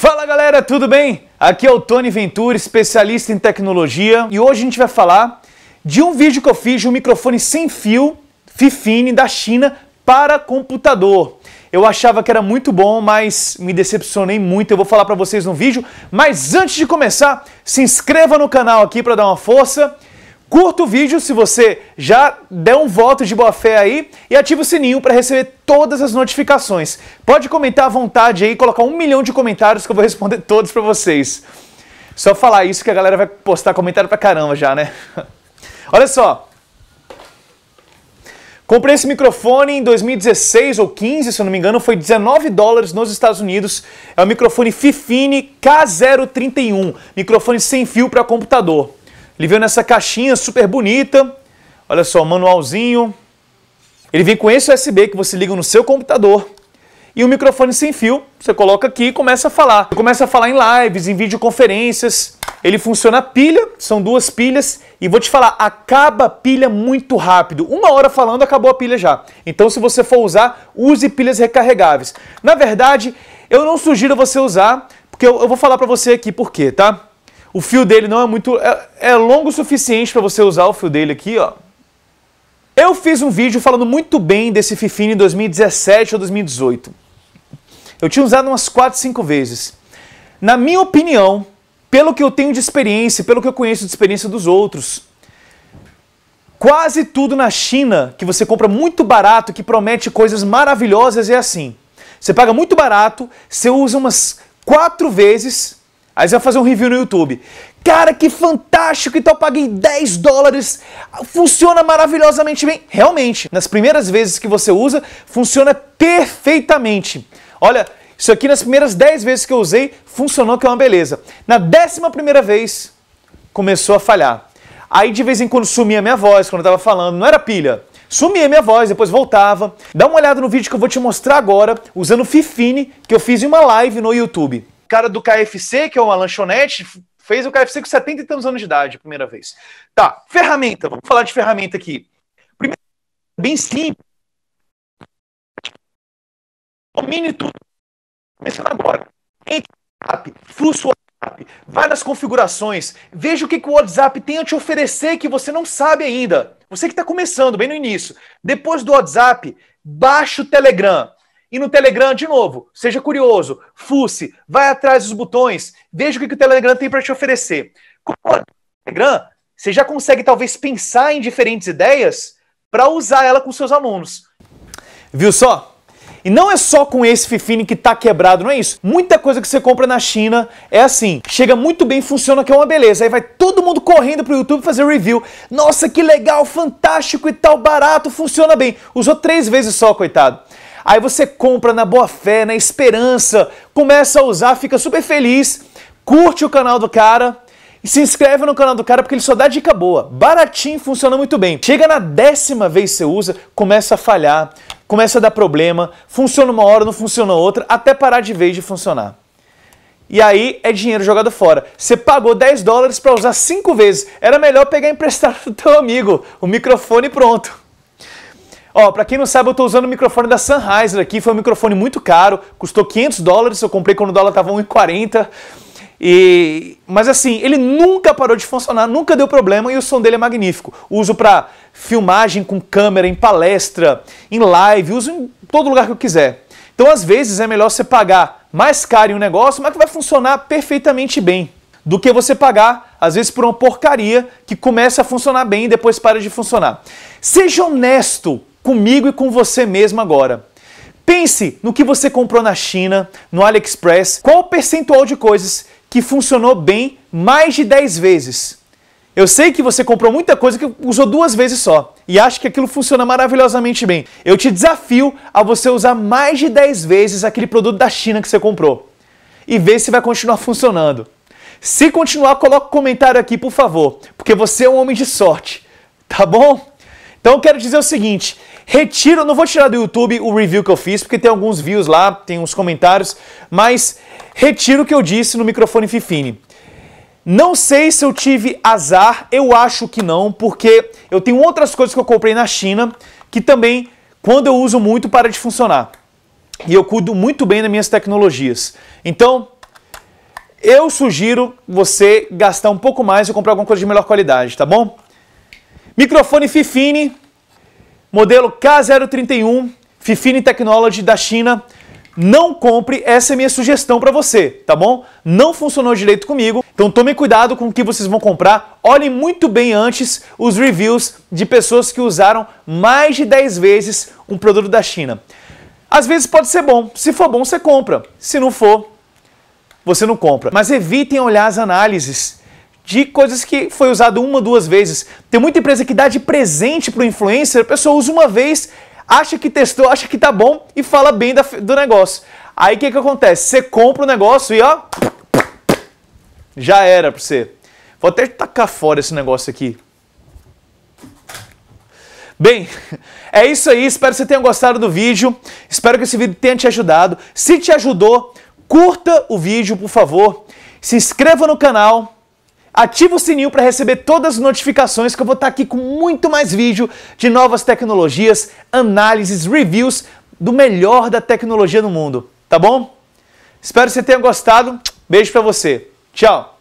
Fala galera, tudo bem? Aqui é o Tony Ventura, especialista em tecnologia, e hoje a gente vai falar de um vídeo que eu fiz de um microfone sem fio, Fifine, da China, para computador. Eu achava que era muito bom, mas me decepcionei muito. Eu vou falar para vocês no vídeo, mas antes de começar, se inscreva no canal aqui para dar uma força Curta o vídeo se você já der um voto de boa fé aí e ativa o sininho para receber todas as notificações. Pode comentar à vontade aí, colocar um milhão de comentários que eu vou responder todos para vocês. Só falar isso que a galera vai postar comentário pra caramba já, né? Olha só. Comprei esse microfone em 2016 ou 15, se eu não me engano, foi 19 dólares nos Estados Unidos. É o microfone Fifine K031, microfone sem fio para computador. Ele veio nessa caixinha super bonita. Olha só, manualzinho. Ele vem com esse USB que você liga no seu computador. E um microfone sem fio, você coloca aqui e começa a falar. Começa a falar em lives, em videoconferências. Ele funciona a pilha, são duas pilhas, e vou te falar, acaba a pilha muito rápido. Uma hora falando, acabou a pilha já. Então, se você for usar, use pilhas recarregáveis. Na verdade, eu não sugiro você usar, porque eu, eu vou falar para você aqui por quê, tá? O fio dele não é muito. É, é longo o suficiente para você usar o fio dele aqui, ó. Eu fiz um vídeo falando muito bem desse Fifine em 2017 ou 2018. Eu tinha usado umas 4, 5 vezes. Na minha opinião, pelo que eu tenho de experiência, pelo que eu conheço de experiência dos outros, quase tudo na China que você compra muito barato, que promete coisas maravilhosas, é assim. Você paga muito barato, você usa umas quatro vezes Aí você vai fazer um review no YouTube. Cara, que fantástico então tal, paguei 10 dólares, funciona maravilhosamente bem. Realmente, nas primeiras vezes que você usa, funciona perfeitamente. Olha, isso aqui nas primeiras 10 vezes que eu usei, funcionou que é uma beleza. Na décima primeira vez, começou a falhar. Aí de vez em quando sumia minha voz quando eu estava falando, não era pilha. Sumia minha voz, depois voltava. Dá uma olhada no vídeo que eu vou te mostrar agora, usando Fifine, que eu fiz em uma live no YouTube cara do KFC, que é uma lanchonete, fez o KFC com 70 e tantos anos de idade, primeira vez. Tá, ferramenta, vamos falar de ferramenta aqui. Primeiro, bem simples. Domine tudo. Começando agora. Entre WhatsApp, fluxo WhatsApp, vai nas configurações, veja o que, que o WhatsApp tem a te oferecer que você não sabe ainda. Você que está começando, bem no início. Depois do WhatsApp, baixa o Telegram. E no Telegram, de novo, seja curioso, fuce, vai atrás dos botões, veja o que, que o Telegram tem para te oferecer. Com o Telegram, você já consegue talvez pensar em diferentes ideias para usar ela com seus alunos. Viu só? E não é só com esse Fifine que tá quebrado, não é isso? Muita coisa que você compra na China é assim, chega muito bem, funciona que é uma beleza. Aí vai todo mundo correndo pro YouTube fazer review. Nossa, que legal, fantástico e tal, barato, funciona bem. Usou três vezes só, coitado. Aí você compra na boa fé, na esperança, começa a usar, fica super feliz, curte o canal do cara e se inscreve no canal do cara porque ele só dá dica boa. Baratinho, funciona muito bem. Chega na décima vez que você usa, começa a falhar, começa a dar problema, funciona uma hora, não funciona outra, até parar de vez de funcionar. E aí é dinheiro jogado fora. Você pagou 10 dólares para usar 5 vezes. Era melhor pegar emprestado do teu amigo, o microfone pronto. Ó, pra quem não sabe, eu tô usando o microfone da Sennheiser aqui, foi um microfone muito caro, custou 500 dólares, eu comprei quando o dólar tava 1,40. E... Mas assim, ele nunca parou de funcionar, nunca deu problema e o som dele é magnífico. Uso para filmagem com câmera, em palestra, em live, uso em todo lugar que eu quiser. Então, às vezes, é melhor você pagar mais caro em um negócio, mas que vai funcionar perfeitamente bem, do que você pagar, às vezes, por uma porcaria que começa a funcionar bem e depois para de funcionar. Seja honesto comigo e com você mesmo agora. Pense no que você comprou na China, no AliExpress, qual o percentual de coisas que funcionou bem mais de 10 vezes. Eu sei que você comprou muita coisa que usou duas vezes só e acha que aquilo funciona maravilhosamente bem. Eu te desafio a você usar mais de 10 vezes aquele produto da China que você comprou e ver se vai continuar funcionando. Se continuar, coloque um comentário aqui, por favor, porque você é um homem de sorte, tá bom? Então eu quero dizer o seguinte: retiro, não vou tirar do YouTube o review que eu fiz, porque tem alguns views lá, tem uns comentários, mas retiro o que eu disse no microfone Fifine. Não sei se eu tive azar, eu acho que não, porque eu tenho outras coisas que eu comprei na China que também, quando eu uso muito, para de funcionar. E eu cuido muito bem das minhas tecnologias. Então, eu sugiro você gastar um pouco mais e comprar alguma coisa de melhor qualidade, tá bom? Microfone Fifine, modelo K031, Fifine Technology da China. Não compre, essa é minha sugestão para você, tá bom? Não funcionou direito comigo, então tome cuidado com o que vocês vão comprar. Olhem muito bem antes os reviews de pessoas que usaram mais de 10 vezes um produto da China. Às vezes pode ser bom, se for bom você compra, se não for, você não compra. Mas evitem olhar as análises de coisas que foi usado uma, duas vezes. Tem muita empresa que dá de presente para o influencer, a pessoa usa uma vez, acha que testou, acha que tá bom e fala bem da, do negócio. Aí o que, que acontece? Você compra o negócio e ó. Já era para você. Vou até tacar fora esse negócio aqui. Bem, é isso aí. Espero que você tenha gostado do vídeo. Espero que esse vídeo tenha te ajudado. Se te ajudou, curta o vídeo, por favor. Se inscreva no canal Ativa o sininho para receber todas as notificações que eu vou estar tá aqui com muito mais vídeo de novas tecnologias, análises, reviews do melhor da tecnologia no mundo, tá bom? Espero que você tenha gostado. Beijo para você. Tchau.